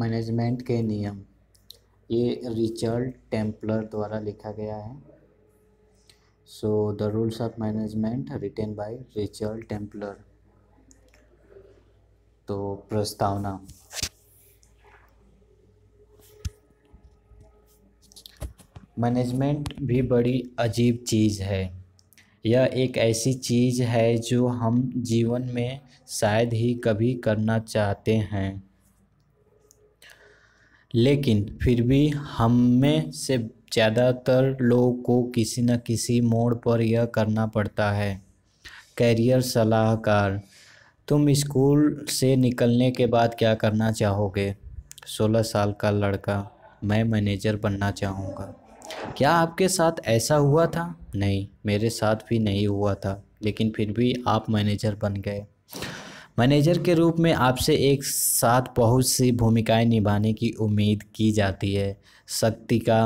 management के नियम ये रिचर्ड टेम्पलर द्वारा लिखा गया है so the rules of management written by Richard Templar तो प्रस्तावना मैनेजमेंट भी बड़ी अजीब चीज़ है यह एक ऐसी चीज़ है जो हम जीवन में शायद ही कभी करना चाहते हैं लेकिन फिर भी हम में से ज़्यादातर लोगों को किसी न किसी मोड़ पर यह करना पड़ता है कैरियर सलाहकार तुम स्कूल से निकलने के बाद क्या करना चाहोगे सोलह साल का लड़का मैं मैनेजर बनना चाहूँगा क्या आपके साथ ऐसा हुआ था नहीं मेरे साथ भी नहीं हुआ था लेकिन फिर भी आप मैनेजर बन गए मैनेजर के रूप में आपसे एक साथ बहुत सी भूमिकाएं निभाने की उम्मीद की जाती है शक्ति का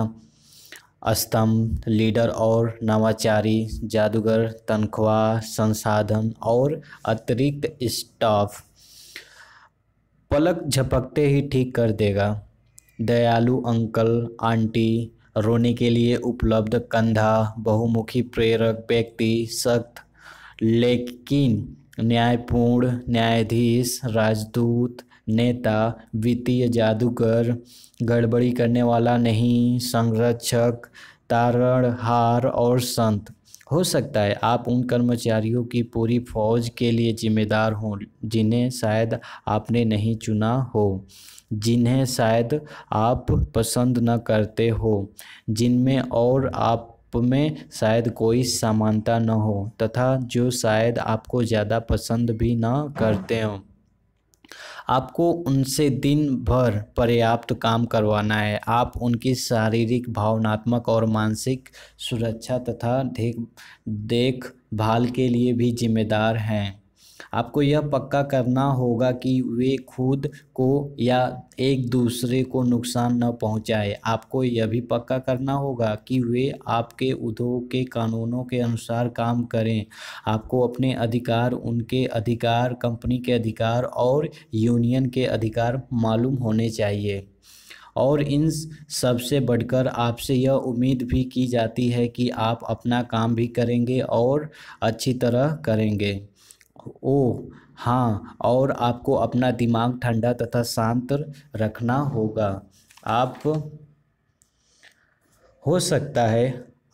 स्तंभ लीडर और नवाचारी जादूगर तनख्वाह संसाधन और अतिरिक्त स्टाफ पलक झपकते ही ठीक कर देगा दयालु अंकल आंटी रोने के लिए उपलब्ध कंधा बहुमुखी प्रेरक व्यक्ति सख्त लेकिन न्यायपूर्ण न्यायाधीश राजदूत नेता वित्तीय जादूगर गड़बड़ी करने वाला नहीं संरक्षक तारण हार और संत हो सकता है आप उन कर्मचारियों की पूरी फौज के लिए जिम्मेदार हों जिन्हें शायद आपने नहीं चुना हो जिन्हें शायद आप पसंद न करते हो जिनमें और आप में शायद कोई समानता न हो तथा जो शायद आपको ज़्यादा पसंद भी न करते हों आपको उनसे दिन भर पर्याप्त काम करवाना है आप उनकी शारीरिक भावनात्मक और मानसिक सुरक्षा तथा देख देखभाल के लिए भी जिम्मेदार हैं आपको यह पक्का करना होगा कि वे खुद को या एक दूसरे को नुकसान न पहुंचाए आपको यह भी पक्का करना होगा कि वे आपके उद्योग के कानूनों के अनुसार काम करें आपको अपने अधिकार उनके अधिकार कंपनी के अधिकार और यूनियन के अधिकार मालूम होने चाहिए और इन सबसे बढ़कर आपसे यह उम्मीद भी की जाती है कि आप अपना काम भी करेंगे और अच्छी तरह करेंगे ओ हाँ और आपको अपना दिमाग ठंडा तथा शांत रखना होगा आप हो सकता है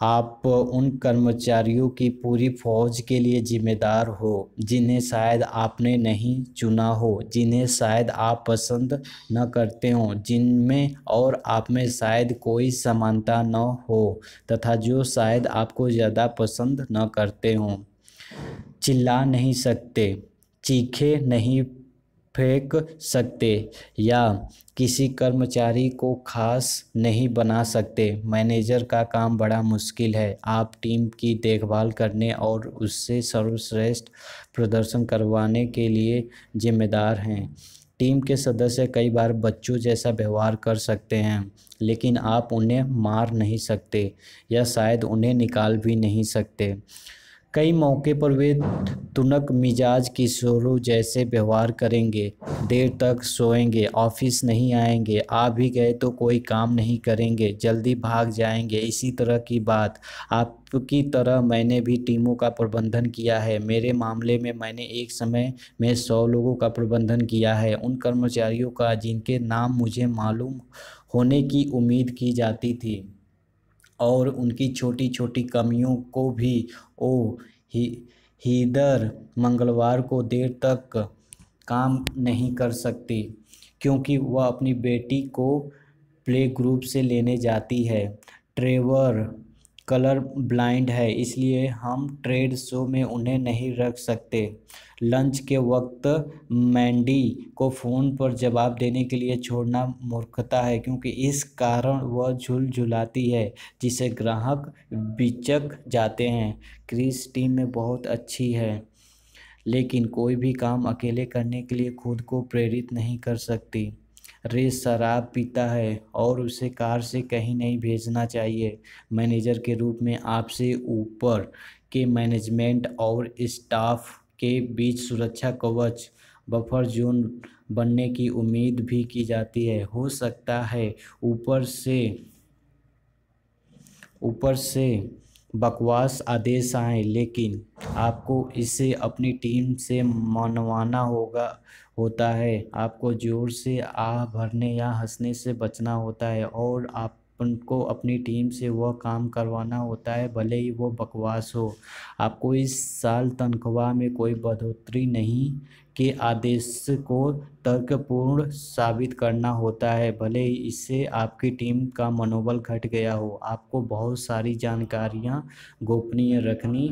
आप उन कर्मचारियों की पूरी फौज के लिए जिम्मेदार हो जिन्हें शायद आपने नहीं चुना हो जिन्हें शायद आप पसंद न करते हो जिनमें और आप में शायद कोई समानता न हो तथा जो शायद आपको ज़्यादा पसंद न करते हों चिल्ला नहीं सकते चीखे नहीं फेंक सकते या किसी कर्मचारी को खास नहीं बना सकते मैनेजर का काम बड़ा मुश्किल है आप टीम की देखभाल करने और उससे सर्वश्रेष्ठ प्रदर्शन करवाने के लिए जिम्मेदार हैं टीम के सदस्य कई बार बच्चों जैसा व्यवहार कर सकते हैं लेकिन आप उन्हें मार नहीं सकते या शायद उन्हें निकाल भी नहीं सकते कई मौके पर वे तुनक मिजाज की शोरू जैसे व्यवहार करेंगे देर तक सोएंगे ऑफिस नहीं आएंगे आ भी गए तो कोई काम नहीं करेंगे जल्दी भाग जाएंगे इसी तरह की बात आपकी तरह मैंने भी टीमों का प्रबंधन किया है मेरे मामले में मैंने एक समय में सौ लोगों का प्रबंधन किया है उन कर्मचारियों का जिनके नाम मुझे मालूम होने की उम्मीद की जाती थी और उनकी छोटी छोटी कमियों को भी ओ ही हीदर मंगलवार को देर तक काम नहीं कर सकती क्योंकि वह अपनी बेटी को प्ले ग्रुप से लेने जाती है ट्रेवर कलर ब्लाइंड है इसलिए हम ट्रेड शो में उन्हें नहीं रख सकते लंच के वक्त मैंडी को फ़ोन पर जवाब देने के लिए छोड़ना मूर्खता है क्योंकि इस कारण वह झुलझुलाती है जिसे ग्राहक बिचक जाते हैं क्रिस टीम में बहुत अच्छी है लेकिन कोई भी काम अकेले करने के लिए खुद को प्रेरित नहीं कर सकती रेस शराब पीता है और उसे कार से कहीं नहीं भेजना चाहिए मैनेजर के रूप में आपसे ऊपर के मैनेजमेंट और स्टाफ के बीच सुरक्षा कवच बफर जोन बनने की उम्मीद भी की जाती है हो सकता है ऊपर से ऊपर से बकवास आदेश आए लेकिन आपको इसे अपनी टीम से मनवाना होगा होता है आपको ज़ोर से आ भरने या हंसने से बचना होता है और आप उनको अपनी टीम से वह काम करवाना होता है भले ही वो बकवास हो आपको इस साल तनख्वाह में कोई बढ़ोतरी नहीं के आदेश को तर्कपूर्ण साबित करना होता है भले ही इससे आपकी टीम का मनोबल घट गया हो आपको बहुत सारी जानकारियां गोपनीय रखनी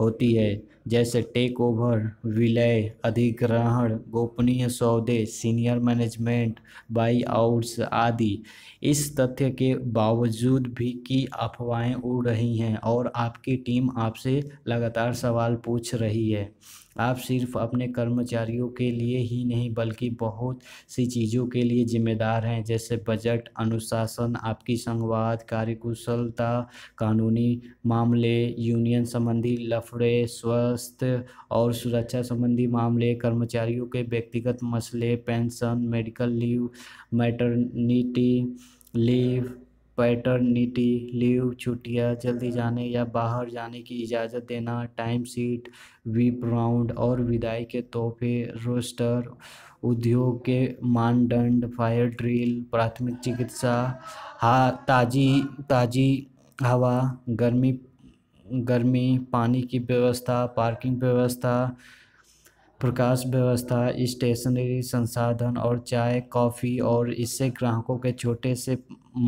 होती है जैसे टेक ओवर विलय अधिग्रहण गोपनीय सौदे सीनियर मैनेजमेंट बाई आउट्स आदि इस तथ्य के बावजूद भी कि अफवाहें उड़ रही हैं और आपकी टीम आपसे लगातार सवाल पूछ रही है आप सिर्फ अपने कर्मचारियों के लिए ही नहीं बल्कि बहुत सी चीज़ों के लिए जिम्मेदार हैं जैसे बजट अनुशासन आपकी संवाद कार्यकुशलता कानूनी मामले यूनियन संबंधी लफड़े स्वास्थ्य और सुरक्षा संबंधी मामले कर्मचारियों के व्यक्तिगत मसले pension medical leave maternity leave paternity leave छुट्टियाँ जल्दी जाने या बाहर जाने की इजाज़त देना टाइम सीट वीप राउंड और विदाई के तोहफे रोस्टर उद्योग के मानदंड फायर ड्रिल प्राथमिक चिकित्सा हा ताज़ी ताज़ी हवा गर्मी गर्मी पानी की व्यवस्था पार्किंग व्यवस्था प्रकाश व्यवस्था स्टेशनरी संसाधन और चाय कॉफ़ी और इससे ग्राहकों के छोटे से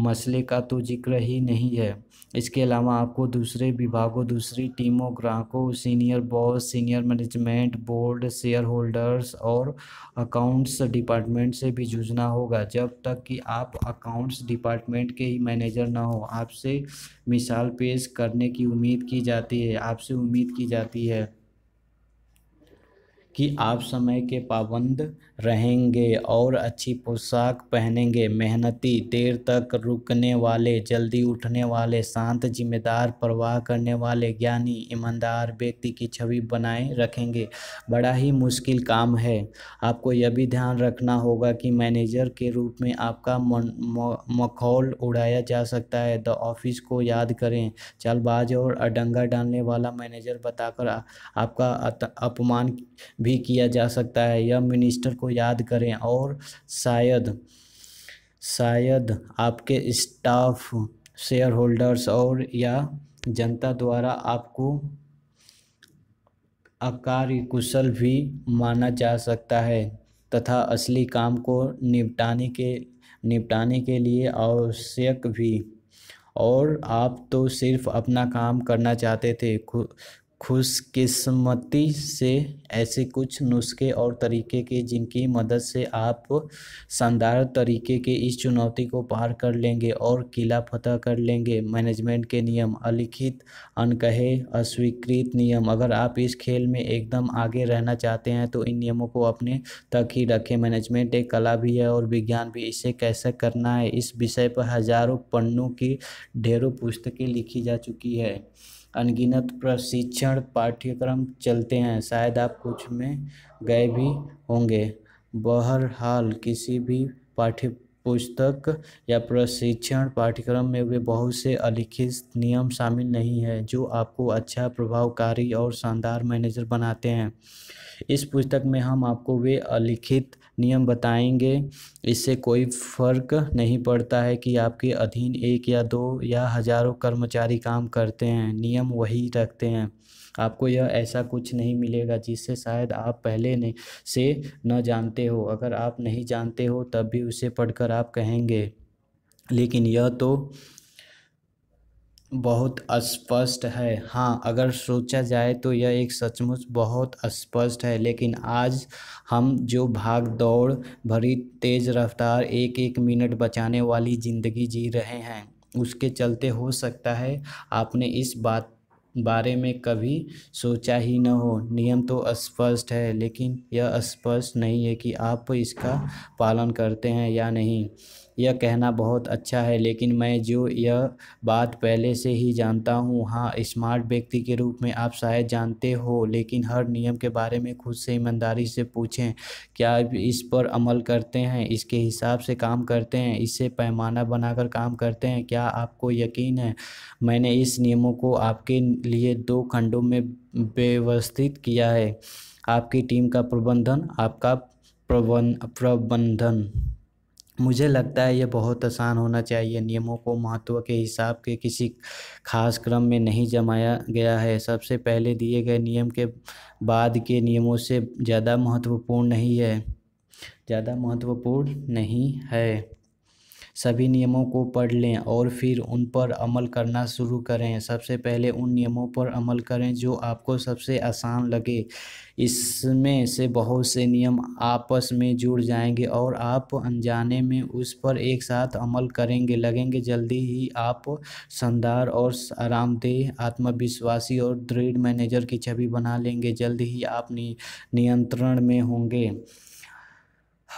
मसले का तो जिक्र ही नहीं है इसके अलावा आपको दूसरे विभागों दूसरी टीमों ग्राहकों senior boss senior management board share holders और अकाउंट्स डिपार्टमेंट से भी जूझना होगा जब तक कि आप अकाउंट्स डिपार्टमेंट के ही मैनेजर ना हो आपसे मिसाल पेश करने की उम्मीद की जाती है आपसे उम्मीद की जाती है कि आप समय के पाबंद रहेंगे और अच्छी पोशाक पहनेंगे मेहनती देर तक रुकने वाले जल्दी उठने वाले शांत जिम्मेदार परवाह करने वाले ज्ञानी ईमानदार व्यक्ति की छवि बनाए रखेंगे बड़ा ही मुश्किल काम है आपको यह भी ध्यान रखना होगा कि मैनेजर के रूप में आपका मखौल उड़ाया जा सकता है द ऑफिस को याद करें चलबाज और अडंगा डालने वाला मैनेजर बताकर आपका अपमान भी भी किया जा सकता है यह मिनिस्टर को याद करें और शायद शायद आपके स्टाफ शेयर होल्डर्स और या जनता द्वारा आपको अकार्य कुशल भी माना जा सकता है तथा असली काम को निपटाने के निपटाने के लिए आवश्यक भी और आप तो सिर्फ अपना काम करना चाहते थे खुशकिस्मती से ऐसे कुछ नुस्खे और तरीके के जिनकी मदद से आप शानदार तरीके के इस चुनौती को पार कर लेंगे और किला फतह कर लेंगे मैनेजमेंट के नियम अलिखित अनकहे अस्वीकृत नियम अगर आप इस खेल में एकदम आगे रहना चाहते हैं तो इन नियमों को अपने तक ही रखें मैनेजमेंट एक कला भी है और विज्ञान भी इसे कैसे करना है इस विषय पर हजारों पन्नों की ढेरों पुस्तकें लिखी जा चुकी है अनगिनत प्रशिक्षण पाठ्यक्रम चलते हैं शायद आप कुछ में गए भी होंगे बहरहाल किसी भी पाठ्य पुस्तक या प्रशिक्षण पाठ्यक्रम में वे बहुत से अलिखित नियम शामिल नहीं हैं जो आपको अच्छा प्रभावकारी और शानदार मैनेजर बनाते हैं इस पुस्तक में हम आपको वे अलिखित नियम बताएंगे इससे कोई फ़र्क नहीं पड़ता है कि आपके अधीन एक या दो या हज़ारों कर्मचारी काम करते हैं नियम वही रखते हैं आपको यह ऐसा कुछ नहीं मिलेगा जिससे शायद आप पहले ने से न जानते हो अगर आप नहीं जानते हो तब भी उसे पढ़कर आप कहेंगे लेकिन यह तो बहुत अस्पष्ट है हाँ अगर सोचा जाए तो यह एक सचमुच बहुत अस्पष्ट है लेकिन आज हम जो भाग दौड़ भरी तेज़ रफ्तार एक एक मिनट बचाने वाली ज़िंदगी जी रहे हैं उसके चलते हो सकता है आपने इस बात बारे में कभी सोचा ही न हो नियम तो स्पष्ट है लेकिन यह स्पष्ट नहीं है कि आप इसका पालन करते हैं या नहीं यह कहना बहुत अच्छा है लेकिन मैं जो यह बात पहले से ही जानता हूँ हाँ स्मार्ट व्यक्ति के रूप में आप शायद जानते हो लेकिन हर नियम के बारे में खुद से ईमानदारी से पूछें क्या आप इस पर अमल करते हैं इसके हिसाब से काम करते हैं इससे पैमाना बनाकर काम करते हैं क्या आपको यकीन है मैंने इस नियमों को आपके लिए दो खंडों में व्यवस्थित किया है आपकी टीम का प्रबंधन आपका प्रबंध प्रबंधन मुझे लगता है ये बहुत आसान होना चाहिए नियमों को महत्व के हिसाब के किसी खास क्रम में नहीं जमाया गया है सबसे पहले दिए गए नियम के बाद के नियमों से ज़्यादा महत्वपूर्ण नहीं है ज़्यादा महत्वपूर्ण नहीं है सभी नियमों को पढ़ लें और फिर उन पर अमल करना शुरू करें सबसे पहले उन नियमों पर अमल करें जो आपको सबसे आसान लगे इसमें से बहुत से नियम आपस में जुड़ जाएंगे और आप अनजाने में उस पर एक साथ अमल करेंगे लगेंगे जल्दी ही आप शानदार और आरामदेह आत्मविश्वासी और दृढ़ मैनेजर की छवि बना लेंगे जल्द ही आप नियंत्रण में होंगे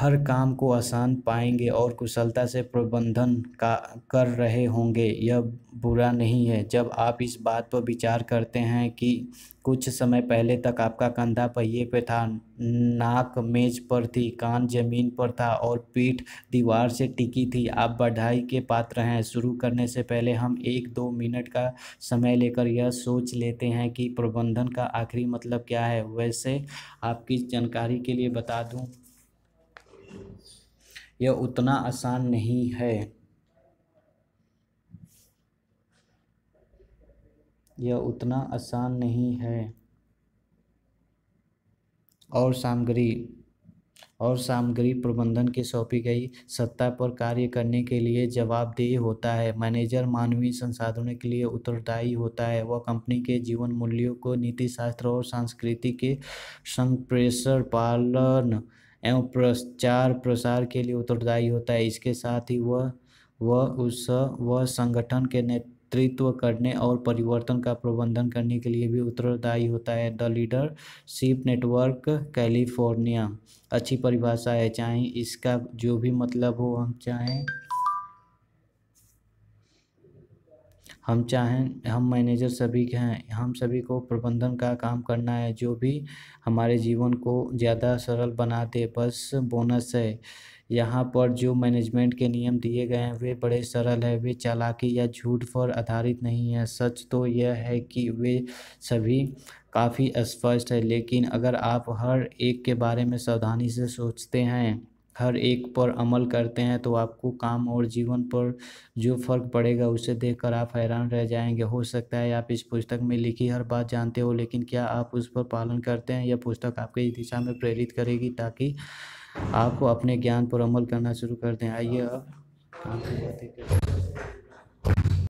हर काम को आसान पाएंगे और कुशलता से प्रबंधन का कर रहे होंगे यह बुरा नहीं है जब आप इस बात पर विचार करते हैं कि कुछ समय पहले तक आपका कंधा पहिए पर था नाक मेज पर थी कान जमीन पर था और पीठ दीवार से टिकी थी आप बढ़ाई के पात्र हैं शुरू करने से पहले हम एक दो मिनट का समय लेकर यह सोच लेते हैं कि प्रबंधन का आखिरी मतलब क्या है वैसे आपकी जानकारी के लिए बता दूँ यह उतना आसान नहीं है यह उतना आसान नहीं है और सामग्री और सामग्री प्रबंधन के सौंपी गई सत्ता पर कार्य करने के लिए जवाबदेह होता है मैनेजर मानवीय संसाधनों के लिए उत्तरदायी होता है वह कंपनी के जीवन मूल्यों को नीतिशास्त्र और संस्कृति के संप्रेषण पालन एवं प्रचार प्रसार के लिए उत्तरदायी होता है इसके साथ ही वह वह उस वह संगठन के नेतृत्व करने और परिवर्तन का प्रबंधन करने के लिए भी उत्तरदायी होता है द लीडरशिप नेटवर्क कैलिफोर्निया अच्छी परिभाषा है चाहे इसका जो भी मतलब हो हम चाहें हम चाहें हम मैनेजर सभी के हैं हम सभी को प्रबंधन का काम करना है जो भी हमारे जीवन को ज़्यादा सरल बना दे बस बोनस है यहाँ पर जो मैनेजमेंट के नियम दिए गए हैं वे बड़े सरल है वे चालाकी या झूठ पर आधारित नहीं है सच तो यह है कि वे सभी काफ़ी स्पष्ट है लेकिन अगर आप हर एक के बारे में सावधानी से सोचते हैं हर एक पर अमल करते हैं तो आपको काम और जीवन पर जो फ़र्क पड़ेगा उसे देखकर आप हैरान रह जाएंगे हो सकता है आप इस पुस्तक में लिखी हर बात जानते हो लेकिन क्या आप उस पर पालन करते हैं यह पुस्तक आपके इस दिशा में प्रेरित करेगी ताकि आपको अपने ज्ञान पर अमल करना शुरू कर दें आइए आप